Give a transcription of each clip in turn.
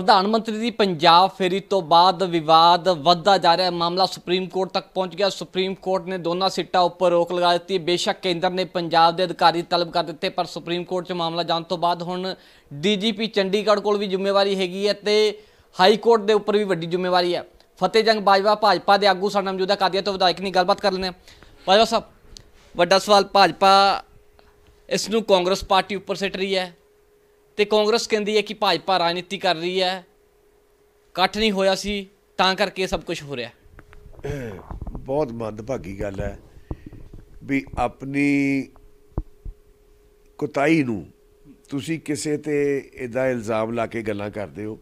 ਪ੍ਰਧਾਨ ਮੰਤਰੀ ਦੀ ਪੰਜਾਬ ਫੇਰੀ ਤੋਂ ਬਾਅਦ ਵਿਵਾਦ ਵੱਧਦਾ ਜਾ ਰਿਹਾ ਹੈ ਮਾਮਲਾ ਸੁਪਰੀਮ ਕੋਰਟ ਤੱਕ ਪਹੁੰਚ ਗਿਆ ਸੁਪਰੀਮ ਕੋਰਟ ਨੇ ਦੋਨਾਂ ਸਿੱਟਾ ਉੱਪਰ ਰੋਕ ਲਗਾ ਦਿੱਤੀ ਬੇਸ਼ੱਕ ਕੇਂਦਰ ਨੇ ਪੰਜਾਬ ਦੇ ਅਧਿਕਾਰੀ ਤਲਬ ਕਰ ਦਿੱਤੇ ਪਰ ਸੁਪਰੀਮ ਕੋਰਟ 'ਚ ਮਾਮਲਾ ਜਾਣ ਤੋਂ ਬਾਅਦ ਹੁਣ ਡੀਜੀਪੀ ਚੰਡੀਗੜ੍ਹ ਕੋਲ ਵੀ ਜ਼ਿੰਮੇਵਾਰੀ ਹੈਗੀ ਹੈ ਤੇ ਹਾਈ ਕੋਰਟ ਦੇ ਉੱਪਰ ਵੀ ਵੱਡੀ ਜ਼ਿੰਮੇਵਾਰੀ ਹੈ ਫਤਿਹ ਜੰਗ ਬਾਜਵਾ ਭਾਜਪਾ ਦੇ ਆਗੂ ਸਾਡਾ ਮੌਜੂਦਾ ਕਾਦੀਆ ਤੋਂ ਵਿਧਾਇਕ ਨਹੀਂ ਗੱਲਬਾਤ ਕਰ ਲੈਂਦੇ ਬਾਜਵਾ ਸਾਹਿਬ ਵੱਡਾ ਸਵਾਲ ਭਾਜਪਾ ਇਸ ਨੂੰ ਕਾਂਗਰਸ ਪਾਰਟੀ ਉੱਪਰ ਸਿੱਟ ਰਹੀ ਹੈ ਤੇ ਕਾਂਗਰਸ ਕਹਿੰਦੀ ਹੈ ਕਿ ਭਾਜਪਾ ਰਾਜਨੀਤੀ ਕਰ ਰਹੀ ਹੈ ਇਕੱਠ ਨਹੀਂ ਹੋਇਆ ਸੀ ਤਾਂ ਕਰਕੇ ਸਭ ਕੁਝ ਹੋ ਰਿਹਾ ਬਹੁਤ ਮੰਦਭਾਗੀ ਗੱਲ ਹੈ ਵੀ ਆਪਣੀ ਕੁਤਾਈ ਨੂੰ ਤੁਸੀਂ ਕਿਸੇ ਤੇ ਇਹਦਾ ਇਲਜ਼ਾਮ ਲਾ ਕੇ ਗੱਲਾਂ ਕਰਦੇ ਹੋ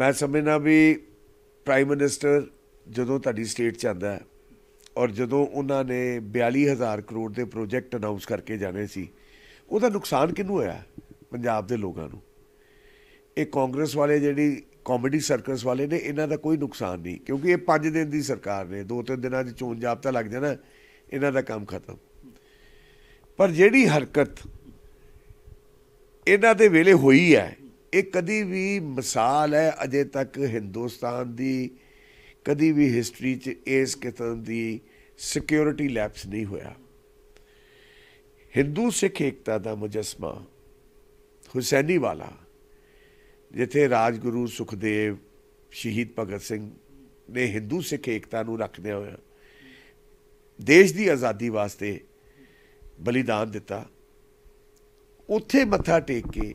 ਮੈਂ ਸਮਝਣਾ ਵੀ ਪ੍ਰਾਈਮ ਮਿਨਿਸਟਰ ਜਦੋਂ ਤੁਹਾਡੀ ਸਟੇਟ ਚ ਆਂਦਾ ਹੈ ਔਰ ਜਦੋਂ ਉਹਨਾਂ ਨੇ 42000 ਕਰੋੜ ਦੇ ਪ੍ਰੋਜੈਕਟ ਅਨਾਉਂਸ ਕਰਕੇ ਜਾਣੇ ਸੀ ਉਹਦਾ ਨੁਕਸਾਨ ਕਿੰਨੂ ਹੋਇਆ ਪੰਜਾਬ ਦੇ ਲੋਕਾਂ ਨੂੰ ਇਹ ਕਾਂਗਰਸ ਵਾਲੇ ਜਿਹੜੀ ਕਾਮੇਡੀ ਸਰਕਸ ਵਾਲੇ ਨੇ ਇਹਨਾਂ ਦਾ ਕੋਈ ਨੁਕਸਾਨ ਨਹੀਂ ਕਿਉਂਕਿ ਇਹ 5 ਦਿਨ ਦੀ ਸਰਕਾਰ ਨੇ 2-3 ਦਿਨਾਂ 'ਚ ਚੋਣ ਜਾਬਤਾ ਲੱਗ ਜਾਣਾ ਇਹਨਾਂ ਦਾ ਕੰਮ ਖਤਮ ਪਰ ਜਿਹੜੀ ਹਰਕਤ ਇਹਨਾਂ ਦੇ ਵੇਲੇ ਹੋਈ ਹੈ ਇਹ ਕਦੀ ਵੀ ਮਿਸਾਲ ਹੈ ਅਜੇ ਤੱਕ ਹਿੰਦੁਸਤਾਨ ਦੀ ਕਦੀ ਵੀ ਹਿਸਟਰੀ 'ਚ ਇਸ ਕਿਸਮ ਦੀ ਸਿਕਿਉਰਿਟੀ ਲੈਪਸ ਨਹੀਂ ਹੋਇਆ ਹਿੰਦੂ ਸਿੱਖ ਇਕਤਾ ਦਾ ਮੁਜਸਮਾ ਹੁਸੈਨੀ ਵਾਲਾ ਜਿੱਥੇ ਰਾਜਗੁਰੂ ਸੁਖਦੇਵ ਸ਼ਹੀਦ ਭਗਤ ਸਿੰਘ ਨੇ ਹਿੰਦੂ ਸਿੱਖ ਏਕਤਾ ਨੂੰ ਰੱਖਦੇ ਹੋਏ ਦੇਸ਼ ਦੀ ਆਜ਼ਾਦੀ ਵਾਸਤੇ ਬਲੀਦਾਨ ਦਿੱਤਾ ਉੱਥੇ ਮੱਥਾ ਟੇਕ ਕੇ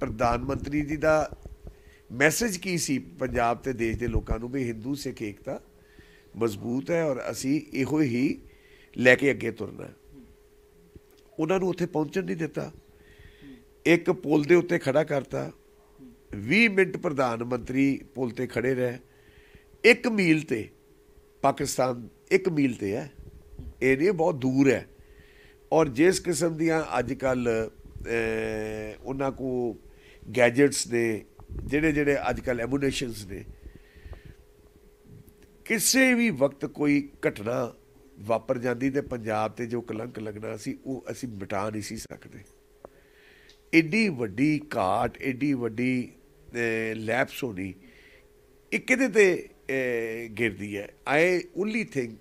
ਪ੍ਰਧਾਨ ਮੰਤਰੀ ਜੀ ਦਾ ਮੈਸੇਜ ਕੀ ਸੀ ਪੰਜਾਬ ਤੇ ਦੇਸ਼ ਦੇ ਲੋਕਾਂ ਨੂੰ ਵੀ ਹਿੰਦੂ ਸਿੱਖ ਏਕਤਾ ਮਜ਼ਬੂਤ ਹੈ ਔਰ ਅਸੀਂ ਇਹੋ ਹੀ ਲੈ ਕੇ ਅੱਗੇ ਤੁਰਨਾ ਉਹਨਾਂ ਨੂੰ ਉੱਥੇ ਪਹੁੰਚਣ ਨਹੀਂ ਦਿੱਤਾ ਇੱਕ ਪੁਲ ਦੇ ਉੱਤੇ ਖੜਾ ਕਰਤਾ 20 ਮਿੰਟ ਪ੍ਰਧਾਨ ਮੰਤਰੀ ਪੁਲ ਤੇ ਖੜੇ ਰਹੇ ਇੱਕ ਮੀਲ ਤੇ ਪਾਕਿਸਤਾਨ ਇੱਕ ਮੀਲ ਤੇ ਹੈ ਇਹ ਨਹੀਂ ਬਹੁਤ ਦੂਰ ਹੈ ਔਰ ਜਿਸ ਕਿਸਮ ਦੀਆਂ ਅੱਜ ਕੱਲ ਉਹਨਾਂ ਕੋ ਗੈਜਟਸ ਨੇ ਜਿਹੜੇ ਜਿਹੜੇ ਅੱਜ ਕੱਲ ਐਮੂਨੇਸ਼ਨਸ ਨੇ ਕਿਸੇ ਵੀ ਵਕਤ ਕੋਈ ਘਟਨਾ ਵਾਪਰ ਜਾਂਦੀ ਤੇ ਪੰਜਾਬ ਤੇ ਜੋ ਕਲੰਕ ਲੱਗਣਾ ਸੀ ਉਹ ਅਸੀਂ ਮਿਟਾ ਨਹੀਂ ਸੀ ਸਕਦੇ ਏਡੀ ਵੱਡੀ ਘਾਟ ਏਡੀ ਵੱਡੀ ਲੈਪਸ ਹੋਣੀ ਇਹ ਕਿਤੇ ਤੇ ਗਿਰਦੀ ਹੈ I only thing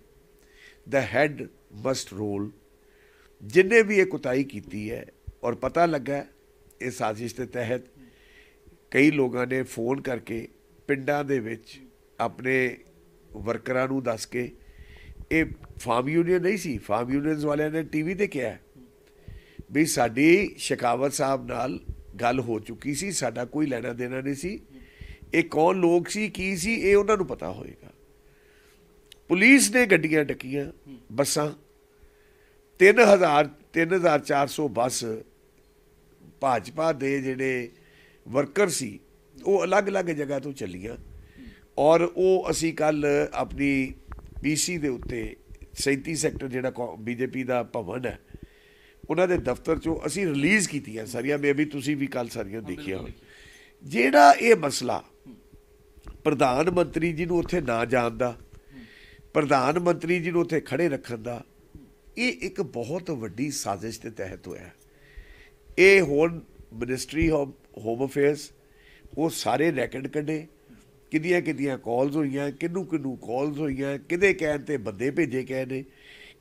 the head must roll ਜਿੰਨੇ ਵੀ ਇਹ ਕੁਤਾਈ ਕੀਤੀ ਹੈ ਔਰ ਪਤਾ ਲੱਗਾ ਇਹ ਸਾਜ਼ਿਸ਼ ਦੇ ਤਹਿਤ ਕਈ ਲੋਕਾਂ ਨੇ ਫੋਨ ਕਰਕੇ ਪਿੰਡਾਂ ਦੇ ਵਿੱਚ ਆਪਣੇ ਵਰਕਰਾਂ ਨੂੰ ਦੱਸ ਕੇ ਇਹ ਫਾਰਮ ਯੂਨੀਅਨ ਨਹੀਂ ਸੀ ਫਾਰਮ ਯੂਨੀਅਨਸ ਵਾਲਿਆਂ ਨੇ ਟੀਵੀ ਤੇ ਕਿਹਾ ਵੀ ਸਾਡੀ ਸ਼ਿਕਾਵਤ ਸਾਹਿਬ ਨਾਲ ਗੱਲ ਹੋ ਚੁੱਕੀ ਸੀ ਸਾਡਾ ਕੋਈ ਲੈਣਾ ਦੇਣਾ ਨਹੀਂ ਸੀ ਇਹ ਕੌਣ ਲੋਕ ਸੀ ਕੀ ਸੀ ਇਹ ਉਹਨਾਂ ਨੂੰ ਪਤਾ ਹੋਏਗਾ ਪੁਲਿਸ ਨੇ ਗੱਡੀਆਂ ਟੱਕੀਆਂ ਬੱਸਾਂ 3000 3400 ਬੱਸ ਭਾਜਪਾ ਦੇ ਜਿਹੜੇ ਵਰਕਰ ਸੀ ਉਹ ਅਲੱਗ-ਅਲੱਗ ਜਗ੍ਹਾ ਤੋਂ ਚੱਲੀਆਂ ਔਰ ਉਹ ਅਸੀਂ ਕੱਲ ਆਪਣੀ ਪੀਸੀ ਦੇ ਉੱਤੇ 37 ਸੈਕਟਰ ਜਿਹੜਾ ਬੀਜੇਪੀ ਦਾ ਭਵਨ ਹੈ ਉਹਨਾਂ ਦੇ ਦਫ਼ਤਰ ਚੋਂ ਅਸੀਂ ਰਿਲੀਜ਼ ਕੀਤੀਆਂ ਸਾਰੀਆਂ ਬੇਬੀ ਤੁਸੀਂ ਵੀ ਕੱਲ ਸਾਰੀਆਂ ਦੇਖੀਆਂ ਜਿਹੜਾ ਇਹ ਮਸਲਾ ਪ੍ਰਧਾਨ ਮੰਤਰੀ ਜੀ ਨੂੰ ਉੱਥੇ ਨਾ ਜਾਣ ਦਾ ਪ੍ਰਧਾਨ ਮੰਤਰੀ ਜੀ ਨੂੰ ਉੱਥੇ ਖੜੇ ਰੱਖਣ ਦਾ ਇਹ ਇੱਕ ਬਹੁਤ ਵੱਡੀ ਸਾਜ਼ਿਸ਼ ਦੇ ਤਹਿਤ ਹੋਇਆ ਇਹ ਹੁਣ ਮਿਨਿਸਟਰੀ ਆਫ ਹੋਮ ਅਫੇਅਰਸ ਉਹ ਸਾਰੇ ਰੈਕਡ ਕੱਢੇ ਕਿੰਨੀਆਂ ਕਿੰਨੀਆਂ ਕਾਲਸ ਹੋਈਆਂ ਕਿੰਨੂ ਕਿੰਨੂ ਕਾਲਸ ਹੋਈਆਂ ਕਿਦੇ ਕਹਿਣ ਤੇ ਬੰਦੇ ਭੇਜੇ ਕਹਿੰਦੇ ਨੇ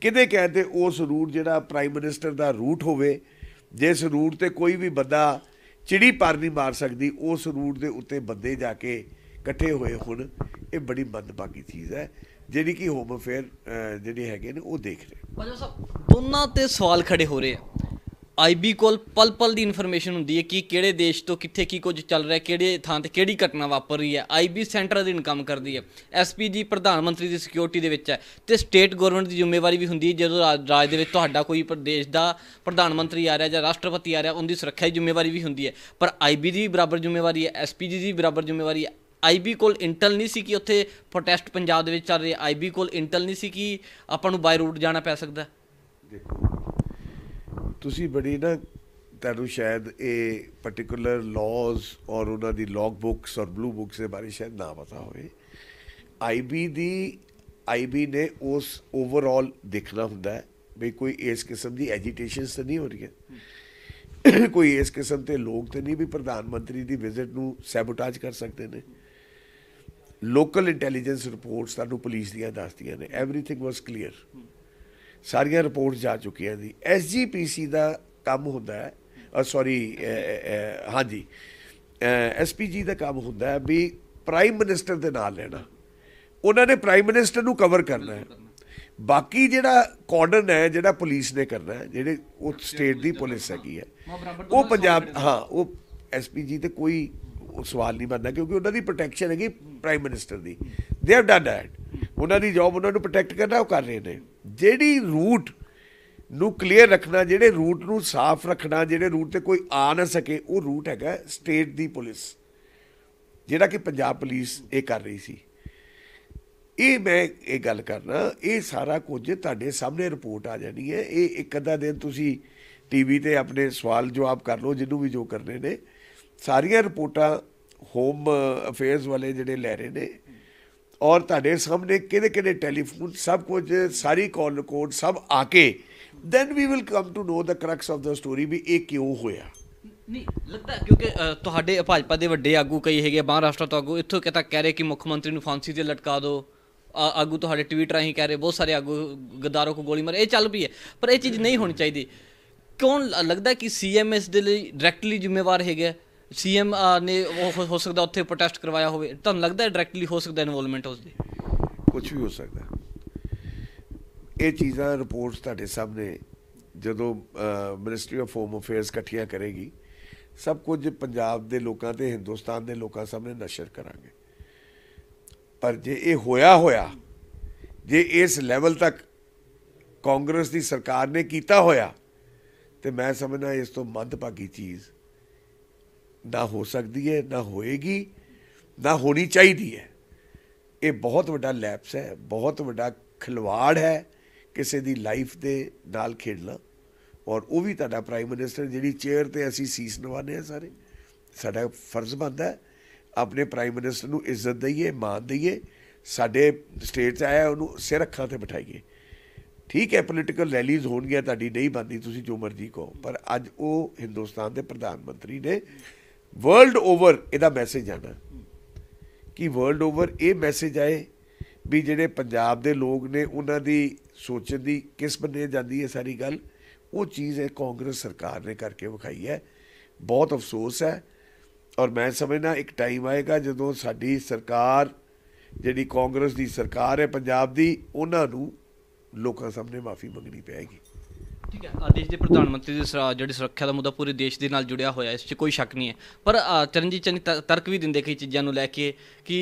ਕਿਹਦੇ ਕਹਿੰਦੇ ਉਸ ਰੂਟ ਜਿਹੜਾ ਪ੍ਰਾਈਮ ਮਿਨਿਸਟਰ ਦਾ ਰੂਟ ਹੋਵੇ ਜਿਸ ਰੂਟ ਤੇ ਕੋਈ ਵੀ ਬੰਦਾ ਚਿੜੀ ਪਰ ਨਹੀਂ ਮਾਰ ਸਕਦੀ ਉਸ ਰੂਟ ਦੇ ਉੱਤੇ ਬੰਦੇ ਜਾ ਕੇ ਇਕੱਠੇ ਹੋਏ ਹੁਣ ਇਹ ਬੜੀ ਮੰਦਭਾਗੀ ਚੀਜ਼ ਹੈ ਜਿਹੜੀ ਕਿ ਹੋਮ ਅਫੇਅਰ ਜਿਹੜੇ ਹੈਗੇ ਨੇ ਉਹ ਦੇਖ ਰਹੇ ਭਾਜੀ ਸਾਹਿਬ ਦੋਨਾਂ ਤੇ ਸਵਾਲ ਖੜੇ ਹੋ ਰਹੇ ਆ ਆਈਬੀ ਕੋਲ ਪਲ ਪਲ ਦੀ ਇਨਫੋਰਮੇਸ਼ਨ ਹੁੰਦੀ ਹੈ ਕਿ ਕਿਹੜੇ ਦੇਸ਼ ਤੋਂ ਕਿੱਥੇ ਕੀ ਕੁਝ ਚੱਲ ਰਿਹਾ ਕਿਹੜੇ ਥਾਂ ਤੇ ਕਿਹੜੀ ਘਟਨਾ ਵਾਪਰ ਰਹੀ ਹੈ ਆਈਬੀ ਸੈਂਟਰ ਅਧੀਨ ਕੰਮ ਕਰਦੀ ਹੈ ਐਸਪੀਜੀ ਪ੍ਰਧਾਨ ਮੰਤਰੀ ਦੀ ਸਿਕਿਉਰਿਟੀ ਦੇ ਵਿੱਚ ਹੈ ਤੇ ਸਟੇਟ ਗਵਰਨਮੈਂਟ ਦੀ ਜ਼ਿੰਮੇਵਾਰੀ ਵੀ ਹੁੰਦੀ ਹੈ ਜਦੋਂ ਰਾਜ ਦੇ ਵਿੱਚ ਤੁਹਾਡਾ ਕੋਈ ਪ੍ਰਦੇਸ਼ ਦਾ ਪ੍ਰਧਾਨ ਮੰਤਰੀ ਆ ਰਿਹਾ ਜਾਂ ਰਾਸ਼ਟਰਪਤੀ ਆ ਰਿਹਾ ਦੀ ਸੁਰੱਖਿਆ ਦੀ ਜ਼ਿੰਮੇਵਾਰੀ ਵੀ ਹੁੰਦੀ ਹੈ ਪਰ ਆਈਬੀ ਦੀ ਬਰਾਬਰ ਜ਼ਿੰਮੇਵਾਰੀ ਹੈ ਐਸਪੀਜੀ ਦੀ ਬਰਾਬਰ ਜ਼ਿੰਮੇਵਾਰੀ ਹੈ ਆਈਬੀ ਕੋਲ ਇੰਟਲ ਨਹੀਂ ਸੀ ਕਿ ਉੱਥੇ ਪ੍ਰੋਟੈਸਟ ਪੰਜਾਬ ਦੇ ਵਿੱਚ ਚੱਲ ਰਿਹਾ ਆਈਬੀ ਕੋਲ ਇੰਟਲ ਨਹੀਂ ਸੀ ਕਿ ਆਪਾਂ ਨੂੰ ਬਾਈ ਰੂਟ ਜਾਣਾ ਪੈ ਸਕਦਾ ਦੇਖੋ ਤੁਸੀਂ ਬੜੀ ਨਾ ਤੁਹਾਨੂੰ ਸ਼ਾਇਦ ਇਹ ਪਾਰਟਿਕੂਲਰ ਲਾਜ਼ ਔਰ ਉਹਨਾਂ ਦੀ ਲੌਗ ਬੁੱਕਸ ਔਰ ਬਲੂ ਬੁੱਕਸ ਦੇ ਬਾਰੇ ਸ਼ਾਇਦ ਨਾ ਪਤਾ ਹੋਵੇ ਆਈਬੀ ਦੀ ਆਈਬੀ ਨੇ ਉਸ ਓਵਰਆਲ ਦੇਖਣਾ ਹੁੰਦਾ ਹੈ ਵੀ ਕੋਈ ਇਸ ਕਿਸਮ ਦੀ ਐਜੀਟੇਸ਼ਨ ਤਾਂ ਨਹੀਂ ਹੋ ਰਹੀ ਹੈ ਕੋਈ ਇਸ ਕਿਸਮ ਤੇ ਲੋਕ ਤੇ ਨਹੀਂ ਵੀ ਪ੍ਰਧਾਨ ਮੰਤਰੀ ਦੀ ਵਿਜ਼ਿਟ ਨੂੰ ਸੈਬੋਟਾਜ ਕਰ ਸਕਦੇ ਨੇ ਲੋਕਲ ਇੰਟੈਲੀਜੈਂਸ ਰਿਪੋਰਟਸ ਤੁਹਾਨੂੰ ਪੁਲਿਸ ਦੀਆਂ ਦੱਸਦੀਆਂ ਨੇ ਐਵਰੀਥਿੰਗ ਵਾਸ ਕਲੀਅਰ ਸਾਰੀਆਂ ਰਿਪੋਰਟ ਜਾ ਚੁੱਕੀਆਂ ਦੀ ਐਸਜੀਪੀਸੀ ਦਾ ਕੰਮ ਹੁੰਦਾ ਹੈ ਸੌਰੀ ਹਾਂਜੀ ਐਸਪੀਜੀ ਦਾ ਕੰਮ ਹੁੰਦਾ ਹੈ ਵੀ ਪ੍ਰਾਈਮ ਮਿਨਿਸਟਰ ਦੇ ਨਾਲ ਲੈਣਾ ਉਹਨਾਂ ਨੇ ਪ੍ਰਾਈਮ ਮਿਨਿਸਟਰ ਨੂੰ ਕਵਰ ਕਰਨਾ ਹੈ ਬਾਕੀ ਜਿਹੜਾ ਕਾਰਡਨ ਹੈ ਜਿਹੜਾ ਪੁਲਿਸ ਨੇ ਕਰਨਾ ਹੈ ਜਿਹੜੇ ਉਹ ਸਟੇਟ ਦੀ ਪੁਲਿਸ ਹੈਗੀ ਹੈ ਉਹ ਪੰਜਾਬ ਹਾਂ ਉਹ ਐਸਪੀਜੀ ਤੇ ਕੋਈ ਸਵਾਲ ਨਹੀਂ ਬੰਦਾ ਕਿਉਂਕਿ ਉਹਨਾਂ ਦੀ ਪ੍ਰੋਟੈਕਸ਼ਨ ਹੈਗੀ ਪ੍ਰਾਈਮ ਮਿਨਿਸਟਰ ਦੀ ਦੇ ਹੈਵ ਡਨ ਦੈਟ ਉਹਨਾਂ ਦੀ ਜੌਬ ਉਹਨਾਂ ਨੂੰ ਪ੍ਰੋਟੈਕਟ ਕਰਨਾ ਉਹ ਕਰ ਰਹੇ ਨੇ ਜਿਹੜੀ ਰੂਟ ਨੂੰ ਕਲੀਅਰ ਰੱਖਣਾ ਜਿਹੜੇ ਰੂਟ ਨੂੰ ਸਾਫ਼ ਰੱਖਣਾ ਜਿਹੜੇ ਰੂਟ ਤੇ ਕੋਈ ਆ ਨਾ ਸਕੇ ਉਹ ਰੂਟ ਹੈਗਾ ਸਟੇਟ ਦੀ ਪੁਲਿਸ ਜਿਹੜਾ ਕਿ ਪੰਜਾਬ ਪੁਲਿਸ ਇਹ ਕਰ ਰਹੀ ਸੀ ਇਹ ਮੈਂ ਇਹ ਗੱਲ ਕਰਨਾ ਇਹ ਸਾਰਾ ਕੁਝ ਤੁਹਾਡੇ ਸਾਹਮਣੇ ਰਿਪੋਰਟ ਆ ਜਾਣੀ ਹੈ ਇਹ ਇੱਕ ਅੱਧਾ ਦਿਨ ਤੁਸੀਂ ਟੀਵੀ ਤੇ ਆਪਣੇ ਸਵਾਲ ਜਵਾਬ ਕਰ ਲਓ ਜਿੰਨੂੰ ਵੀ ਜੋ ਕਰਨੇ ਨੇ ਸਾਰੀਆਂ ਰਿਪੋਰਟਾਂ ਹੋਮ ਅਫੇਅਰਸ ਵਾਲੇ ਜਿਹੜੇ ਲੈ ਰਹੇ ਨੇ ਔਰ ਤੁਹਾਡੇ ਸਾਹਮਣੇ ਕਿਹਦੇ ਕਿਹਦੇ ਟੈਲੀਫੋਨ ਸਭ ਕੁਝ ਸਾਰੀ ਕਾਲ ਰਿਕਾਰਡ ਸਭ ਆ ਕੇ then we will come to know the crux of the story ਵੀ ਇਹ ਕਿਉਂ ਹੋਇਆ ਨਹੀਂ ਲੱਗਦਾ ਕਿਉਂਕਿ ਤੁਹਾਡੇ ਭਾਜਪਾ ਦੇ ਵੱਡੇ ਆਗੂ ਕਈ ਹੈਗੇ ਮਹਾਰਾਸ਼ਟਰ ਤੋਂ ਆਗੂ ਇੱਥੋਂ ਕਿਤਾ ਕਹਿ ਰਹੇ ਕਿ ਮੁੱਖ ਮੰਤਰੀ ਨੂੰ ਫਾਂਸੀ ਤੇ ਲਟਕਾ ਦਿਓ ਆਗੂ ਤੁਹਾਡੇ ਟਵੀਟ ਰਾਹੀਂ ਕਹਿ ਰਹੇ ਬਹੁਤ ਸਾਰੇ ਆਗੂ ਗਦਾਰੋ ਕੋ ਗੋਲੀ ਮਾਰ ਇਹ ਚੱਲ ਪਈ ਹੈ ਪਰ ਇਹ ਚੀਜ਼ ਨਹੀਂ ਹੋਣੀ ਚਾਹੀਦੀ ਕੌਣ ਲੱਗਦਾ ਕਿ ਸੀਐਮਐਸ ਦੇ ਲਈ ਡਾਇਰੈਕਟਲੀ ਜ਼ਿੰਮੇਵਾਰ ਹੈਗਾ ਸੀਐਮ ah, ਨੇ ਉਹ ਹੋ ਸਕਦਾ ਉੱਥੇ ਪ੍ਰੋਟੈਸਟ ਕਰਵਾਇਆ ਹੋਵੇ ਤੁਹਾਨੂੰ ਲੱਗਦਾ ਹੈ ਡਾਇਰੈਕਟਲੀ ਹੋ ਸਕਦਾ ਇਨਵੋਲਵਮੈਂਟ ਉਸ ਦੀ ਕੁਝ ਵੀ ਹੋ ਸਕਦਾ ਇਹ ਚੀਜ਼ਾਂ ਰਿਪੋਰਟਸ ਤੁਹਾਡੇ ਸਾਹਮਣੇ ਜਦੋਂ ਮਿਨਿਸਟਰੀ ਆਫ ਹੋਮ ਅਫੇਅਰਸ ਇਕੱਠੀਆਂ ਕਰੇਗੀ ਸਭ ਕੁਝ ਪੰਜਾਬ ਦੇ ਲੋਕਾਂ ਤੇ ਹਿੰਦੁਸਤਾਨ ਦੇ ਲੋਕਾਂ ਸਾਹਮਣੇ ਨਸ਼ਰ ਕਰਾਂਗੇ ਪਰ ਜੇ ਇਹ ਹੋਇਆ ਹੋਇਆ ਜੇ ਇਸ ਲੈਵਲ ਤੱਕ ਕਾਂਗਰਸ ਦੀ ਸਰਕਾਰ ਨੇ ਕੀਤਾ ਹੋਇਆ ਤੇ ਮੈਂ ਸਮਝਦਾ ਇਸ ਤੋਂ ਭਾਗੀ ਚੀਜ਼ ਨਾ ਹੋ ਸਕਦੀ ਹੈ ਨਾ ਹੋਏਗੀ ਨਾ ਹੋਣੀ ਚਾਹੀਦੀ ਹੈ ਇਹ ਬਹੁਤ ਵੱਡਾ ਲੈਪਸ ਹੈ ਬਹੁਤ ਵੱਡਾ ਖਿਲਵਾੜ ਹੈ ਕਿਸੇ ਦੀ ਲਾਈਫ ਦੇ ਨਾਲ ਖੇਡਣਾ ਔਰ ਉਹ ਵੀ ਤੁਹਾਡਾ ਪ੍ਰਾਈਮ ਮਿਨਿਸਟਰ ਜਿਹੜੀ ਚੇਅਰ ਤੇ ਅਸੀਂ ਸੀਸ ਨਵਾਨੇ ਆ ਸਾਰੇ ਸਾਡਾ ਫਰਜ਼ ਬਣਦਾ ਹੈ ਆਪਣੇ ਪ੍ਰਾਈਮ ਮਿਨਿਸਟਰ ਨੂੰ ਇੱਜ਼ਤ ਦਈਏ ਮਾਨ ਦਈਏ ਸਾਡੇ ਸਟੇਟ 'ਚ ਆਇਆ ਉਹਨੂੰ ਸਿਰ ਅੱਖਾਂ ਤੇ ਬਿਠਾਈਏ ਠੀਕ ਹੈ ਪੋਲੀਟੀਕਲ ਰੈਲੀਜ਼ ਹੋਣਗੀਆਂ ਤੁਹਾਡੀ ਨਹੀਂ ਬੰਦੀ ਤੁਸੀਂ ਜੋ ਮਰਜ਼ੀ ਕਹੋ ਪਰ ਅੱਜ ਉਹ ਹਿੰਦੁਸਤਾਨ ਦੇ ਪ੍ਰਧਾਨ ਮੰਤਰੀ ਨੇ ਵਰਲਡ ਓਵਰ ਇਹਦਾ ਮੈਸੇਜ ਆਣਾ ਕਿ ਵਰਲਡ ਓਵਰ ਇਹ ਮੈਸੇਜ ਆਏ ਵੀ ਜਿਹੜੇ ਪੰਜਾਬ ਦੇ ਲੋਕ ਨੇ ਉਹਨਾਂ ਦੀ ਸੋਚਣ ਦੀ ਕਿਸ ਬਣੇ ਜਾਂਦੀ ਹੈ ਸਾਰੀ ਗੱਲ ਉਹ ਚੀਜ਼ ਹੈ ਕਾਂਗਰਸ ਸਰਕਾਰ ਨੇ ਕਰਕੇ ਵਿਖਾਈ ਹੈ ਬਹੁਤ ਅਫਸੋਸ ਹੈ ਔਰ ਮੈਂ ਸਮਝਣਾ ਇੱਕ ਟਾਈਮ ਆਏਗਾ ਜਦੋਂ ਸਾਡੀ ਸਰਕਾਰ ਜਿਹੜੀ ਕਾਂਗਰਸ ਦੀ ਸਰਕਾਰ ਹੈ ਪੰਜਾਬ ਦੀ ਉਹਨਾਂ ਨੂੰ ਲੋਕਾਂ ਸਾਹਮਣੇ ਮਾਫੀ ਮੰਗਣੀ ਪੈਗੀ ਠੀਕ ਹੈ ਦੇਸ਼ ਦੇ ਪ੍ਰਧਾਨ ਮੰਤਰੀ ਦੇ ਸਰਾ- ਜਿਹੜੀ ਸੁਰੱਖਿਆ ਦਾ ਮੁੱਦਾ ਪੂਰੇ ਦੇਸ਼ ਦੇ ਨਾਲ ਜੁੜਿਆ ਹੋਇਆ ਇਸ 'ਚ ਕੋਈ ਸ਼ੱਕ ਨਹੀਂ ਹੈ ਪਰ ਚਰਨਜੀਤ ਚੰਨੀ ਤਰਕ ਵੀ ਦਿੰਦੇ ਕਈ ਚੀਜ਼ਾਂ ਨੂੰ ਲੈ ਕੇ ਕਿ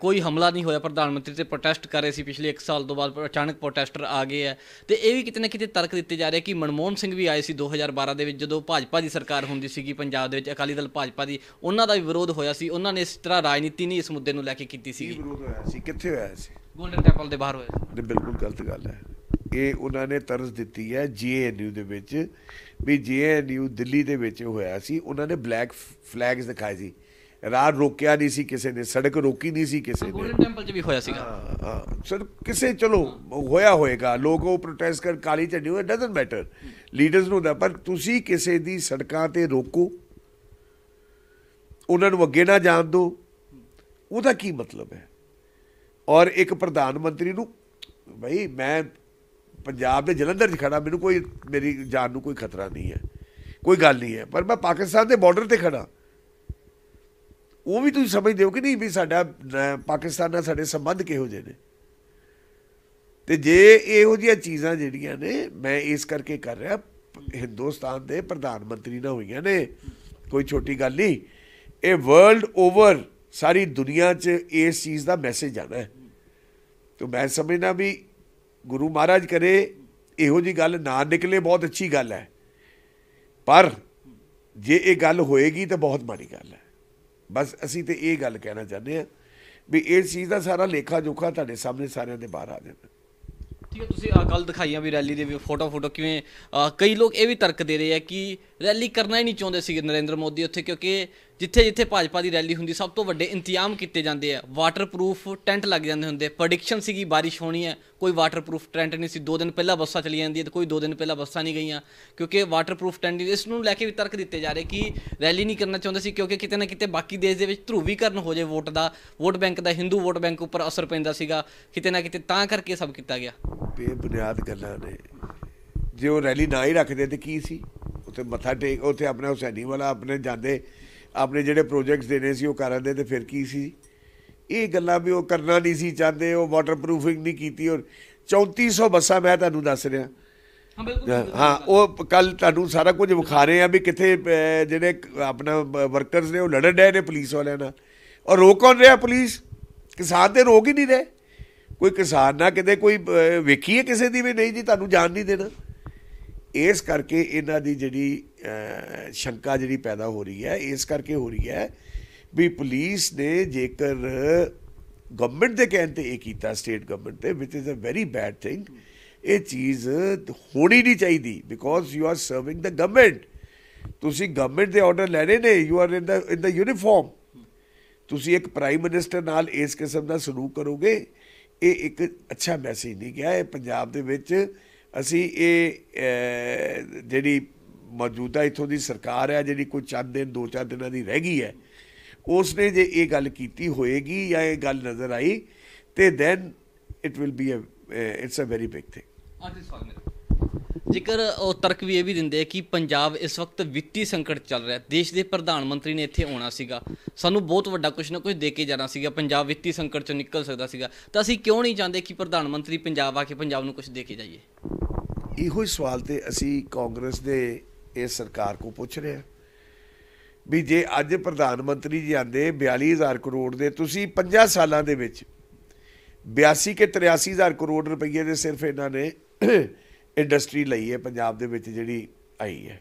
ਕੋਈ ਹਮਲਾ ਨਹੀਂ ਹੋਇਆ ਪ੍ਰਧਾਨ ਮੰਤਰੀ ਤੇ ਪ੍ਰੋਟੈਸਟ ਕਰ ਰਹੇ ਸੀ ਪਿਛਲੇ 1 ਸਾਲ ਤੋਂ ਬਾਅਦ ਅਚਾਨਕ ਪ੍ਰੋਟੈਸਟਰ ਆ ਗਏ ਹੈ ਤੇ ਇਹ ਵੀ ਕਿਤੇ ਨਾ ਕਿਤੇ ਤਰਕ ਦਿੱਤੇ ਜਾ ਰਹੇ ਕਿ ਮਨਮੋਹਨ ਸਿੰਘ ਵੀ ਆਏ ਸੀ 2012 ਦੇ ਵਿੱਚ ਜਦੋਂ ਭਾਜਪਾ ਦੀ ਸਰਕਾਰ ਹੁੰਦੀ ਸੀਗੀ ਪੰਜਾਬ ਦੇ ਵਿੱਚ ਅਕਾਲੀ ਦਲ ਭਾਜਪਾ ਦੀ ਉਹਨਾਂ ਦਾ ਵੀ ਵਿਰੋਧ ਹੋਇਆ ਸੀ ਉਹਨਾਂ ਨੇ ਇਸ ਤਰ੍ਹਾਂ ਰਾਜਨੀਤੀ ਨਹੀਂ ਇਸ ਮੁੱਦੇ ਨੂੰ ਲੈ ਕੇ ਕੀਤੀ ਸੀ ਸੀਗੀ ਵਿਰੋਧ ਹੋਇਆ ਸੀ ਕਿੱਥੇ ਹੋਇਆ ਸੀ ਗੋਲਡਨ ਟੈਂਪਲ ਦੇ ਬਾਹਰ ਹੋਇਆ ਸੀ। ਇਹ ਬਿਲਕੁਲ ਗਲਤ ਗੱਲ ਹੈ ਇਹ ਉਹਨਾਂ ਨੇ ਤਰਜ਼ ਦਿੱਤੀ ਹੈ ਜੀਐਨਯੂ ਦੇ ਵਿੱਚ ਵੀ ਜੀਐਨਯੂ ਦਿੱਲੀ ਦੇ ਵਿੱਚ ਹੋਇਆ ਸੀ ਉਹਨਾਂ ਨੇ ਬਲੈਕ ਫਲੈਗਸ ਦਿਖਾਏ ਸੀ ਰਾਹ ਰੋਕਿਆ ਨਹੀਂ ਸੀ ਕਿਸੇ ਨੇ ਸੜਕ ਰੋਕੀ ਨਹੀਂ ਸੀ ਕਿਸੇ ਨੇ ਗੋਲਡਨ ਟੈਂਪਲ 'ਚ ਵੀ ਹੋਇਆ ਸੀਗਾ ਹਾਂ ਸਰ ਕਿਸੇ ਚਲੋ ਹੋਇਆ ਹੋਏਗਾ ਲੋਕ ਉਹ ਪ੍ਰੋਟੈਸਟ ਕਰ ਕਾਲੀ ਝੰਡੀ ਹੋਏ ਡਸਨਟ ਮੈਟਰ ਲੀਡਰਸ ਨੂੰ ਦਾ ਪਰ ਤੁਸੀਂ ਕਿਸੇ ਦੀ ਸੜਕਾਂ ਤੇ ਰੋਕੋ ਉਹਨਾਂ ਨੂੰ ਅੱਗੇ ਨਾ ਜਾਣ ਦਿਓ ਉਹਦਾ ਕੀ ਮਤਲਬ ਹੈ ਔਰ ਇੱਕ ਪ੍ਰਧਾਨ ਮੰਤਰੀ ਨੂੰ ਭਈ ਮੈਂ ਪੰਜਾਬ ਦੇ ਜਲੰਧਰ 'ਚ ਖੜਾ ਮੈਨੂੰ ਕੋਈ ਮੇਰੀ ਜਾਨ ਨੂੰ ਕੋਈ ਖਤਰਾ ਨਹੀਂ ਹੈ ਕੋਈ ਗੱਲ ਨਹੀਂ ਹੈ ਪਰ ਮੈਂ ਪਾਕਿਸਤਾਨ ਦੇ ਬਾਰਡਰ ਤੇ ਖੜਾ ਉਹ ਵੀ ਤੁਸੀਂ ਸਮਝਦੇ ਹੋ ਕਿ ਨਹੀਂ ਵੀ ਸਾਡਾ ਪਾਕਿਸਤਾਨ ਨਾਲ ਸਾਡੇ ਸੰਬੰਧ ਕਿਹੋ ਜਿਹੇ ਨੇ ਤੇ ਜੇ ਇਹੋ ਜਿਹੀਆਂ ਚੀਜ਼ਾਂ ਜਿਹੜੀਆਂ ਨੇ ਮੈਂ ਇਸ ਕਰਕੇ ਕਰ ਰਿਹਾ ਹਿੰਦੁਸਤਾਨ ਦੇ ਪ੍ਰਧਾਨ ਮੰਤਰੀ ਨਾ ਹੋਈਆਂ ਨੇ ਕੋਈ ਛੋਟੀ ਗੱਲ ਨਹੀਂ ਇਹ ਵਰਲਡ ਓਵਰ ਸਾਰੀ ਦੁਨੀਆ 'ਚ ਇਸ ਚੀਜ਼ ਦਾ ਮੈਸੇਜ ਆਣਾ ਹੈ ਤੇ ਮੈਂ ਸਮਝਣਾ ਵੀ ਗੁਰੂ ਮਹਾਰਾਜ ਕਰੇ ਇਹੋ ਜੀ ਗੱਲ ਨਾ ਨਿਕਲੇ ਬਹੁਤ ਅੱਛੀ ਗੱਲ ਹੈ ਪਰ ਜੇ ਇਹ ਗੱਲ ਹੋਏਗੀ ਤਾਂ ਬਹੁਤ ਮਾੜੀ ਗੱਲ ਹੈ ਬਸ ਅਸੀਂ ਤੇ ਇਹ ਗੱਲ ਕਹਿਣਾ ਚਾਹੁੰਦੇ ਆ ਵੀ ਇਹ ਚੀਜ਼ ਦਾ ਸਾਰਾ ਲੇਖਾ ਜੋਖਾ ਤੁਹਾਡੇ ਸਾਹਮਣੇ ਸਾਰਿਆਂ ਦੇ ਬਾਹਰ ਆ ਜਾਂਦਾ ਠੀਕ ਹੈ ਤੁਸੀਂ ਆ ਗੱਲ ਦਿਖਾਈਆਂ ਵੀ ਰੈਲੀ ਦੇ ਵੀ ਫੋਟੋ ਫੋਟੋ ਕਿਵੇਂ ਕਈ ਲੋਕ ਇਹ ਵੀ ਤਰਕ ਦੇ ਰਹੇ ਆ ਕਿ ਰੈਲੀ ਕਰਨਾ ਹੀ ਨਹੀਂ ਚਾਹੁੰਦੇ ਸੀ ਨਰਿੰਦਰ ਮੋਦੀ ਉੱਥੇ ਕਿਉਂਕਿ ਜਿੱਥੇ-ਜਿੱਥੇ ਭਾਜਪਾ ਦੀ ਰੈਲੀ ਹੁੰਦੀ ਸਭ ਤੋਂ ਵੱਡੇ ਇੰਤਜ਼ਾਮ ਕੀਤੇ ਜਾਂਦੇ ਆ ਵਾਟਰਪ੍ਰੂਫ ਟੈਂਟ ਲੱਗ ਜਾਂਦੇ ਹੁੰਦੇ ਪ੍ਰੈਡਿਕਸ਼ਨ ਸੀਗੀ ਬਾਰਿਸ਼ ਹੋਣੀ ਹੈ ਕੋਈ ਵਾਟਰਪ੍ਰੂਫ ਟੈਂਟ ਨਹੀਂ ਸੀ 2 ਦਿਨ ਪਹਿਲਾਂ ਬੱਸਾਂ ਚਲੀ ਜਾਂਦੀ ਤੇ ਕੋਈ 2 ਦਿਨ ਪਹਿਲਾਂ ਬੱਸਾਂ ਨਹੀਂ ਗਈਆਂ ਕਿਉਂਕਿ ਵਾਟਰਪ੍ਰੂਫ ਟੈਂਟ ਇਸ ਨੂੰ ਲੈ ਕੇ ਵੀ ਤਰਕ ਦਿੱਤੇ ਜਾ ਰਹੇ ਕਿ ਰੈਲੀ ਨਹੀਂ ਕਰਨਾ ਚਾਹੁੰਦੇ ਸੀ ਕਿਉਂਕਿ ਕਿਤੇ ਨਾ ਕਿਤੇ ਬਾਕੀ ਦੇਸ਼ ਦੇ ਵਿੱਚ ਧਰੂਵੀਕਰਨ ਹੋ ਜੇ ਵੋਟ ਦਾ ਵੋਟ ਬੈਂਕ ਦਾ ਹਿੰਦੂ ਵੋਟ ਬੈਂਕ ਉੱਪਰ ਅਸਰ ਪੈਂਦਾ ਸੀਗਾ ਕਿਤੇ ਨਾ ਕਿਤੇ ਤਾਂ ਕਰਕੇ ਸਭ ਕੀਤਾ ਗਿਆ ਬੇਬੁਨਿਆਦ ਗੱਲਾਂ ਨੇ ਜੇ ਉਹ ਰੈਲੀ ਨਾ ਹੀ ਰੱਖਦੇ ਤੇ ਕੀ ਸੀ ਉੱਥੇ ਮੱਥਾ ਟੇਕ ਉੱਥੇ ਆਪਣੇ ਹੁਸੈਨੀ ਵਾਲਾ ਆਪਣੇ ਜਾਂਦੇ ਆਪਣੇ ਜਿਹੜੇ ਪ੍ਰੋਜੈਕਟਸ ਦੇਣੇ ਸੀ ਉਹ ਕਰ ਰਹੇ ਤੇ ਫਿਰ ਕੀ ਸੀ ਇਹ ਗੱਲਾਂ ਵੀ ਉਹ ਕਰਨਾ ਨਹੀਂ ਸੀ ਚਾਹਦੇ ਉਹ ਵਾਟਰਪ੍ਰੂਫਿੰਗ ਨਹੀਂ ਕੀਤੀ ਔਰ 3400 ਬੱਸਾਂ ਮੈਂ ਤੁਹਾਨੂੰ ਦੱਸ ਰਿਹਾ ਹਾਂ ਉਹ ਕੱਲ ਤੁਹਾਨੂੰ ਸਾਰਾ ਕੁਝ ਵਿਖਾ ਰਹੇ ਆ ਵੀ ਕਿੱਥੇ ਜਿਹੜੇ ਆਪਣਾ ਵਰਕਰਸ ਨੇ ਉਹ ਲੜਨ ਦੇ ਨੇ ਪੁਲਿਸ ਵਾਲਿਆਂ ਨਾਲ ਔਰ ਰੋਕ ਕੌਣ ਰਿਹਾ ਪੁਲਿਸ ਕਿਸਾਨ ਤੇ ਰੋਕ ਹੀ ਨਹੀਂ ਰਹੇ ਕੋਈ ਕਿਸਾਨ ਨਾ ਕਿਤੇ ਕੋਈ ਵੇਖੀਏ ਕਿਸੇ ਦੀ ਵੀ ਨਹੀਂ ਜੀ ਤੁਹਾਨੂੰ ਜਾਣ ਨਹੀਂ ਦੇਣਾ ਇਸ ਕਰਕੇ ਇਹਨਾਂ ਦੀ ਜਿਹੜੀ ਸ਼ੰਕਾ ਜਿਹੜੀ ਪੈਦਾ ਹੋ ਰਹੀ ਹੈ ਇਸ ਕਰਕੇ ਹੋ ਰਹੀ ਹੈ ਵੀ ਪੁਲਿਸ ਨੇ ਜੇਕਰ ਗਵਰਨਮੈਂਟ ਦੇ ਕਹਿਣ ਤੇ ਇਹ ਕੀਤਾ ਸਟੇਟ ਗਵਰਨਮੈਂਟ ਤੇ which is a very bad thing ਇਹ ਚੀਜ਼ ਹੋਣੀ ਨਹੀਂ ਚਾਹੀਦੀ because you are serving the government ਤੁਸੀਂ ਗਵਰਨਮੈਂਟ ਦੇ ਆਰਡਰ ਲੈਣੇ ਨੇ you are in the in the uniform ਤੁਸੀਂ ਇੱਕ ਪ੍ਰਾਈਮ ਮਿਨਿਸਟਰ ਨਾਲ ਇਸ ਕਿਸਮ ਦਾ ਸਲੂਕ ਕਰੋਗੇ ਇਹ ਇੱਕ ਅੱਛਾ ਮੈਸੇਜ ਨਹੀਂ ਗਿਆ ਇਹ ਪੰਜਾਬ ਦੇ ਵਿੱਚ ਅਸੀਂ ਇਹ ਜਿਹੜੀ ਮੌਜੂਦਾ ਇਥੋਂ ਦੀ ਸਰਕਾਰ ਹੈ ਜਿਹੜੀ ਕੋਈ ਚੰਦ ਦਿਨ ਦੋ ਚਾਰ ਦਿਨਾਂ ਦੀ ਰਹਿ ਗਈ ਹੈ ਉਸ ਨੇ ਜੇ ਇਹ ਗੱਲ ਕੀਤੀ ਹੋਏਗੀ ਜਾਂ ਇਹ ਗੱਲ ਨਜ਼ਰ ਆਈ ਤੇ then it will be it's a very big thing ਅੱਜ ਸਵਾਗਤ ਜੇਕਰ ਉਹ ਤਰਕ ਵੀ ਇਹ ਵੀ ਦਿੰਦੇ ਕਿ ਪੰਜਾਬ ਇਸ ਵਕਤ ਵਿੱਤੀ ਸੰਕਟ ਚੱਲ ਰਿਹਾ ਦੇਸ਼ ਦੇ ਪ੍ਰਧਾਨ ਮੰਤਰੀ ਨੇ ਇੱਥੇ ਆਉਣਾ ਸੀਗਾ ਸਾਨੂੰ ਬਹੁਤ ਵੱਡਾ ਕੁਝ ਨਾ ਕੁਝ ਦੇ ਕੇ ਜਾਣਾ ਸੀਗਾ ਪੰਜਾਬ ਵਿੱਤੀ ਸੰਕਟ ਚੋਂ ਨਿਕਲ ਸਕਦਾ ਸੀਗਾ ਤਾਂ ਅਸੀਂ ਕਿਉਂ ਨਹੀਂ ਚਾਹੁੰਦੇ ਕਿ ਪ੍ਰਧਾਨ ਮੰਤਰੀ ਪੰਜਾਬ ਆ ਕੇ ਪੰਜਾਬ ਨੂੰ ਕੁਝ ਦੇ ਕੇ ਜਾਈਏ ਇਹੋ ਹੀ ਸਵਾਲ ਤੇ ਅਸੀਂ ਕਾਂਗਰਸ ਦੇ ਇਹ ਸਰਕਾਰ ਕੋ ਪੁੱਛ ਰਹੇ ਹਾਂ ਵੀ ਜੇ ਅੱਜ ਪ੍ਰਧਾਨ ਮੰਤਰੀ ਜੀ ਆਂਦੇ 42000 ਕਰੋੜ ਦੇ ਤੁਸੀਂ 50 ਸਾਲਾਂ ਦੇ ਵਿੱਚ 82 ਕੇ 83000 ਕਰੋੜ ਰੁਪਏ ਦੇ ਸਿਰਫ ਇਹਨਾਂ ਨੇ ਇੰਡਸਟਰੀ ਲਈ ਹੈ ਪੰਜਾਬ ਦੇ ਵਿੱਚ ਜਿਹੜੀ ਆਈ ਹੈ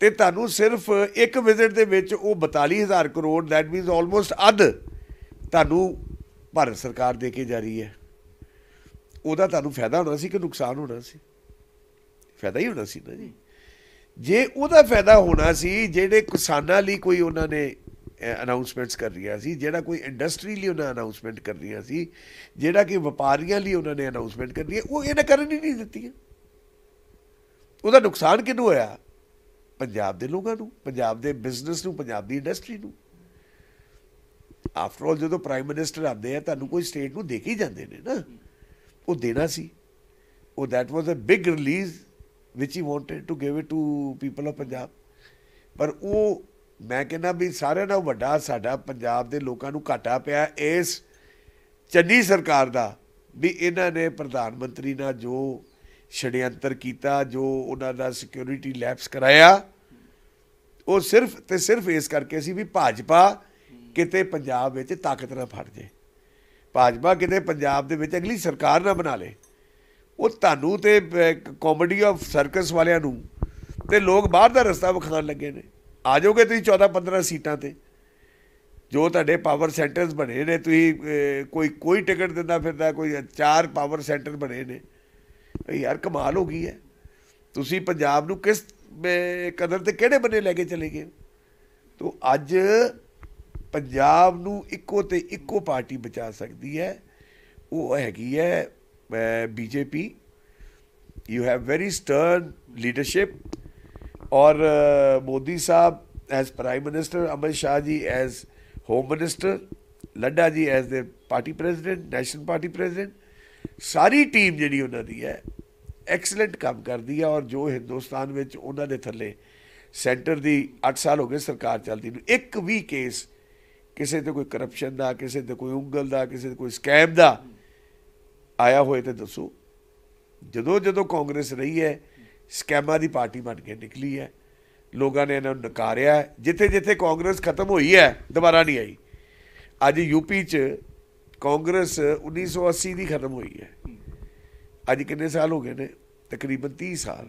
ਤੇ ਤੁਹਾਨੂੰ ਸਿਰਫ ਇੱਕ ਵਿਜ਼ਿਟ ਦੇ ਵਿੱਚ ਉਹ 42000 ਕਰੋੜ ਦੈਟ ਮੀਨਸ ਆਲਮੋਸਟ ਅੱਧ ਤੁਹਾਨੂੰ ਭਾਰਤ ਸਰਕਾਰ ਦੇ ਕੇ ਜਾ ਰਹੀ ਹੈ ਉਹਦਾ ਤੁਹਾਨੂੰ ਫਾਇਦਾ ਹੋਣਾ ਸੀ ਕਿ ਨੁਕਸਾਨ ਹੋਣਾ ਸੀ ਫਾਇਦਾ ਹੀ ਹੋਣਾ ਸੀ ਨਾ ਜੀ ਜੇ ਉਹਦਾ ਫਾਇਦਾ ਹੋਣਾ ਸੀ ਜਿਹੜੇ ਕਿਸਾਨਾਂ ਲਈ ਕੋਈ ਉਹਨਾਂ ਨੇ ਅਨਾਉਂਸਮੈਂਟਸ ਕਰ ਰਹੀਆਂ ਸੀ ਜਿਹੜਾ ਕੋਈ ਇੰਡਸਟਰੀ ਲਈ ਉਹਨਾਂ ਅਨਾਉਂਸਮੈਂਟ ਕਰ ਰਹੀਆਂ ਸੀ ਜਿਹੜਾ ਕਿ ਵਪਾਰੀਆਂ ਲਈ ਉਹਨਾਂ ਨੇ ਅਨਾਉਂਸਮੈਂਟ ਕਰ ਉਹ ਇਹਨੇ ਕਰਨ ਹੀ ਨਹੀਂ ਦਿੱਤੀਆਂ ਉਹਦਾ ਨੁਕਸਾਨ ਕਿਹਨੂੰ ਹੋਇਆ ਪੰਜਾਬ ਦੇ ਲੋਕਾਂ ਨੂੰ ਪੰਜਾਬ ਦੇ ਬਿਜ਼ਨਸ ਨੂੰ ਪੰਜਾਬ ਦੀ ਇੰਡਸਟਰੀ ਨੂੰ ਆਫਟਰ ਆਲ ਜਦੋਂ ਪ੍ਰਾਈਮ ਮਿਨਿਸਟਰ ਆਉਂਦੇ ਆ ਤੁਹਾਨੂੰ ਕੋਈ ਸਟੇਟ ਨੂੰ ਦੇ ਕੇ ਜਾਂਦੇ ਨੇ ਨਾ ਉਹ ਦੇਣਾ ਸੀ ਉਹ that was a big release which he wanted to give it to people of Punjab. ਪਰ ਉਹ ਮੈਂ ਕਹਿੰਦਾ ਵੀ ਸਾਰਿਆਂ ਨਾਲੋਂ ਵੱਡਾ ਸਾਡਾ ਪੰਜਾਬ ਦੇ ਲੋਕਾਂ ਨੂੰ ਘਾਟਾ ਪਿਆ ਇਸ ਚੰਨੀ ਸਰਕਾਰ ਦਾ ਵੀ ਇਹਨਾਂ ਨੇ ਪ੍ਰਧਾਨ ਮੰਤਰੀ ਨਾਲ ਜੋ ਛੜਿਆੰਤਰ ਕੀਤਾ ਜੋ ਉਹਨਾਂ ਦਾ ਸਿਕਿਉਰਿਟੀ ਲੈਪਸ ਕਰਾਇਆ ਉਹ ਸਿਰਫ ਤੇ ਸਿਰਫ ਇਸ ਕਰਕੇ ਸੀ ਵੀ ਭਾਜਪਾ ਕਿਤੇ ਪੰਜਾਬ ਵਿੱਚ ਤਾਕਤ ਨਾ ਫੜ ਜੇ ਭਾਜਪਾ ਕਿਤੇ ਪੰਜਾਬ ਦੇ ਵਿੱਚ ਅਗਲੀ ਸਰਕਾਰ ਨਾ ਬਣਾ ਲੇ ਉਹ ਤੁਹਾਨੂੰ ਤੇ ਕਾਮੇਡੀ ਆਫ ਸਰਕਸ ਵਾਲਿਆਂ ਨੂੰ ਤੇ ਲੋਕ ਬਾਹਰ ਦਾ ਰਸਤਾ ਵਿਖਾਣ ਲੱਗੇ ਨੇ ਆ ਜਾਓਗੇ ਤੁਸੀਂ 14 15 ਸੀਟਾਂ ਤੇ ਜੋ ਤੁਹਾਡੇ ਪਾਵਰ ਸੈਂਟਰਸ ਬਣੇ ਨੇ ਤੁਸੀਂ ਕੋਈ ਕੋਈ ਟਿਕਟ ਦਿੰਦਾ ਫਿਰਦਾ ਕੋਈ ਚਾਰ ਪਾਵਰ ਸੈਂਟਰ ਬਣੇ ਨੇ ਯਾਰ ਕਮਾਲ ਹੋ ਗਈ ਹੈ ਤੁਸੀਂ ਪੰਜਾਬ ਨੂੰ ਕਿਸ ਕਦਰ ਤੇ ਕਿਹੜੇ ਬੰਨੇ ਲੈ ਕੇ ਚਲੇ ਗਏ ਤੋਂ ਅੱਜ ਪੰਜਾਬ ਨੂੰ ਇੱਕੋ ਤੇ ਇੱਕੋ ਪਾਰਟੀ ਬਚਾ ਸਕਦੀ ਹੈ ਉਹ ਹੈਗੀ ਹੈ BJP you have very stern leadership ਔਰ ਮੋਦੀ ਸਾਹਿਬ as prime minister Amar Shah ji as home minister Nadda ji as the party president national party president ਸਾਰੀ ਟੀਮ ਜਿਹੜੀ ਉਹਨਾਂ ਦੀ ਹੈ ਐਕਸਲੈਂਟ ਕੰਮ ਕਰਦੀ ਹੈ ਔਰ ਜੋ ਹਿੰਦੁਸਤਾਨ ਵਿੱਚ ਉਹਨਾਂ ਦੇ ਥੱਲੇ ਸੈਂਟਰ ਦੀ 8 ਸਾਲ ਹੋ ਗਏ ਸਰਕਾਰ ਚੱਲਦੀ ਨੂੰ ਇੱਕ ਵੀ ਕੇਸ ਕਿਸੇ ਤੇ ਕੋਈ ਕਰਪਸ਼ਨ ਦਾ ਕਿਸੇ ਤੇ ਕੋਈ ਉਂਗਲ ਦਾ ਕਿਸੇ ਤੇ ਕੋਈ ਸਕੈਮ ਦਾ ਆਇਆ ਹੋਏ ਤੇ ਦੱਸੋ ਜਦੋਂ ਜਦੋਂ ਕਾਂਗਰਸ ਰਹੀ ਹੈ ਸਕੈਮਾਂ ਦੀ ਪਾਰਟੀ ਬਣ ਕੇ ਨਿਕਲੀ ਹੈ ਲੋਕਾਂ ਨੇ ਇਹਨਾਂ ਨੂੰ ਨਕਾਰਿਆ ਜਿੱਥੇ ਜਿੱਥੇ ਕਾਂਗਰਸ ਖਤਮ ਹੋਈ ਹੈ ਦੁਬਾਰਾ ਨਹੀਂ ਆਈ ਅੱਜ ਯੂਪੀ 'ਚ ਕਾਂਗਰਸ 1980 ਦੀ ਖਤਮ ਹੋਈ ਹੈ ਅੱਜ ਕਿੰਨੇ ਸਾਲ ਹੋ ਗਏ ਨੇ ਤਕਰੀਬਨ 30 ਸਾਲ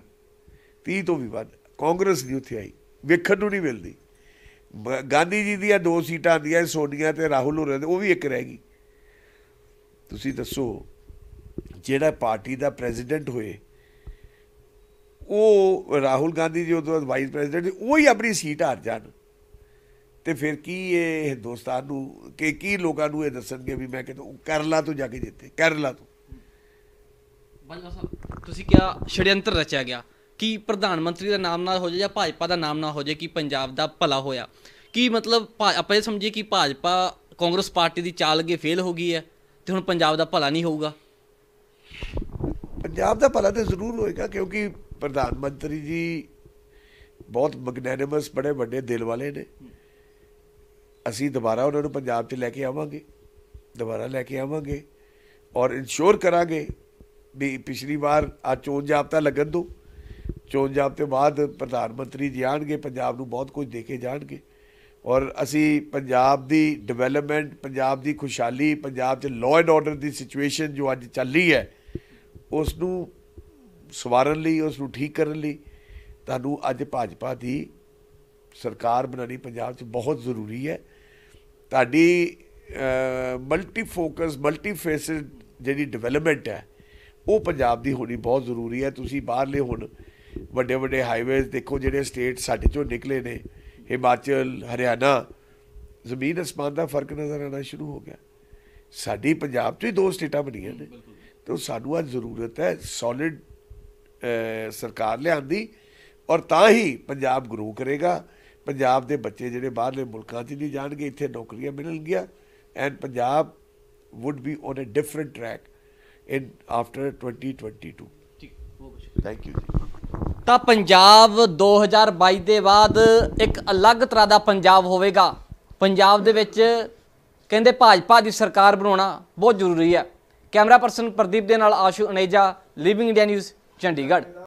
30 ਤੋਂ ਵੀ ਵੱਧ ਕਾਂਗਰਸ ਦੀ ਉੱਥੇ ਆਈ ਵੇਖਣ ਨੂੰ ਨਹੀਂ ਮਿਲਦੀ ਗਾਂਧੀ ਜੀ ਦੀਆਂ ਦੋ ਸੀਟਾਂ ਆਂਦੀਆਂ ਸੋਨੀਆ ਤੇ ਰਾਹੁਲ ਹੋਰਾਂ ਦੇ ਉਹ ਵੀ ਇੱਕ ਰਹਿ ਗਈ ਤੁਸੀਂ ਦੱਸੋ ਜਿਹੜਾ ਪਾਰਟੀ ਦਾ ਪ੍ਰੈਜ਼ੀਡੈਂਟ ਹੋਏ ਉਹ ਰਾਹੁਲ ਗਾਂਧੀ ਜੀ ਉਦੋਂ ਬਾਅਦ ਵਾਈਸ ਪ੍ਰੈਜ਼ੀਡੈਂਟ ਉਹ ਹੀ ਆਪਣੀ ਸੀਟ ਹਾਰ ਜਾਣ ਤੇ ਫਿਰ ਕੀ ਇਹ ਹਿੰਦੁਸਤਾਨ ਨੂੰ ਕਿ ਕੀ ਲੋਕਾਂ ਨੂੰ ਇਹ ਦੱਸਣਗੇ ਵੀ ਮੈਂ ਕਿਤੇ ਕਰਲਾ ਤੋਂ ਜਾ ਕੇ ਜਿੱਤੇ ਕਰਲਾ ਤੋਂ ਬੰਦਾ ਸਾਹਿਬ ਤੁਸੀਂ ਕਿਹਾ ਛੜਯੰਤਰ ਰਚਿਆ ਗਿਆ ਕਿ ਪ੍ਰਧਾਨ ਮੰਤਰੀ ਦਾ ਨਾਮ ਨਾ ਹੋ ਜਾਏ ਜਾਂ ਭਾਜਪਾ ਦਾ ਨਾਮ ਨਾ ਹੋ ਜਾਏ ਕਿ ਪੰਜਾਬ ਦਾ ਭਲਾ ਹੋਇਆ ਕੀ ਮਤਲਬ ਆਪਾਂ ਇਹ ਸਮਝੀਏ ਕਿ ਭਾਜਪਾ ਕਾਂਗਰਸ ਪਾਰਟੀ ਦੀ ਚਾਲ ਅੱਗੇ ਫੇਲ ਹੋ ਗਈ ਹੈ ਤੇ ਹੁਣ ਪੰਜਾਬ ਦਾ ਭਲਾ ਨਹੀਂ ਹੋਊਗਾ ਪੰਜਾਬ ਦਾ ਭਲਾ ਤੇ ਜ਼ਰੂਰ ਹੋਏਗਾ ਕਿਉਂਕਿ ਪ੍ਰਧਾਨ ਮੰਤਰੀ ਜੀ ਬਹੁਤ ਮੈਗਨੈਨਿਮਸ ਬੜੇ ਵੱਡੇ ਦਿਲ ਵਾਲੇ ਨੇ ਅਸੀਂ ਦੁਬਾਰਾ ਉਹਨਾਂ ਨੂੰ ਪੰਜਾਬ 'ਚ ਲੈ ਕੇ ਆਵਾਂਗੇ ਦੁਬਾਰਾ ਲੈ ਕੇ ਆਵਾਂਗੇ ਔਰ ਇਨਸ਼ੋਰ ਕਰਾਂਗੇ ਵੀ ਪਿਛਲੀ ਵਾਰ ਆ ਚੋਣ ਜਾਬਤਾ ਲੱਗਣ ਦੋ ਚੋਣ ਜਾਬਤੇ ਬਾਅਦ ਪ੍ਰਧਾਨ ਮੰਤਰੀ ਜੀ ਆਣਗੇ ਪੰਜਾਬ ਨੂੰ ਬਹੁਤ ਕੁਝ ਦੇ ਕੇ ਜਾਣਗੇ ਔਰ ਅਸੀਂ ਪੰਜਾਬ ਦੀ ਡਿਵੈਲਪਮੈਂਟ ਪੰਜਾਬ ਦੀ ਖੁਸ਼ਹਾਲੀ ਪੰਜਾਬ 'ਚ ਲਾਅ ਐਂਡ ਆਰਡਰ ਦੀ ਸਿਚੁਏਸ਼ਨ ਜੋ ਅੱਜ ਚੱਲੀ ਹੈ ਉਸ ਨੂੰ ਸਵਾਰਨ ਲਈ ਉਸ ਨੂੰ ਠੀਕ ਕਰਨ ਲਈ ਤੁਹਾਨੂੰ ਅੱਜ ਭਾਜਪਾ ਦੀ ਸਰਕਾਰ ਬਣਾਣੀ ਪੰਜਾਬ 'ਚ ਬਹੁਤ ਜ਼ਰੂਰੀ ਹੈ ਤੁਹਾਡੀ ਮਲਟੀ ਫੋਕਸ ਮਲਟੀ ਫੇਸਿਡ ਜਿਹੜੀ ਡਿਵੈਲਪਮੈਂਟ ਹੈ ਉਹ ਪੰਜਾਬ ਦੀ ਹੋਣੀ ਬਹੁਤ ਜ਼ਰੂਰੀ ਹੈ ਤੁਸੀਂ ਬਾਹਰਲੇ ਹੁਣ ਵੱਡੇ ਵੱਡੇ ਹਾਈਵੇਜ਼ ਦੇਖੋ ਜਿਹੜੇ ਸਟੇਟ ਸਾਡੇ ਚੋਂ ਨਿਕਲੇ ਨੇ ਹਿਮਾਚਲ ਹਰਿਆਣਾ ਜ਼ਮੀਨ ਅਸਮਾਨ ਦਾ ਫਰਕ ਨਜ਼ਰ ਆਣਾ ਸ਼ੁਰੂ ਹੋ ਗਿਆ ਸਾਡੀ ਪੰਜਾਬ 'ਚ ਹੀ ਦੋ ਸਟੇਟਾਂ ਬਣੀਆਂ ਨੇ ਤੇ ਸਾਨੂੰ ਅੱਜ ਜ਼ਰੂਰਤ ਹੈ ਸੋਲਿਡ ਸਰਕਾਰ ਲਿਆਂਦੀ ਔਰ ਤਾਂ ਹੀ ਪੰਜਾਬ ਗਰੂ ਕਰੇਗਾ ਪੰਜਾਬ ਦੇ ਬੱਚੇ ਜਿਹੜੇ ਬਾਹਰਲੇ ਮੁਲਕਾਂ 'ਚ ਨਹੀਂ ਜਾਣਗੇ ਇੱਥੇ ਨੌਕਰੀਆਂ ਮਿਲਣਗੀਆਂ and Punjab would be on a different track in after 2022 thank you ਤਾਂ ਪੰਜਾਬ 2022 ਦੇ ਬਾਅਦ ਇੱਕ ਅਲੱਗ ਤਰ੍ਹਾਂ ਦਾ ਪੰਜਾਬ ਹੋਵੇਗਾ ਪੰਜਾਬ ਦੇ ਵਿੱਚ ਕਹਿੰਦੇ ਭਾਜਪਾ ਦੀ ਸਰਕਾਰ ਬਣਾਉਣਾ ਬਹੁਤ ਜ਼ਰੂਰੀ ਹੈ ਕੈਮਰਾ ਪਰਸਨ ਪ੍ਰਦੀਪ ਦੇ ਨਾਲ Ashu Aneja living India news Chandigarh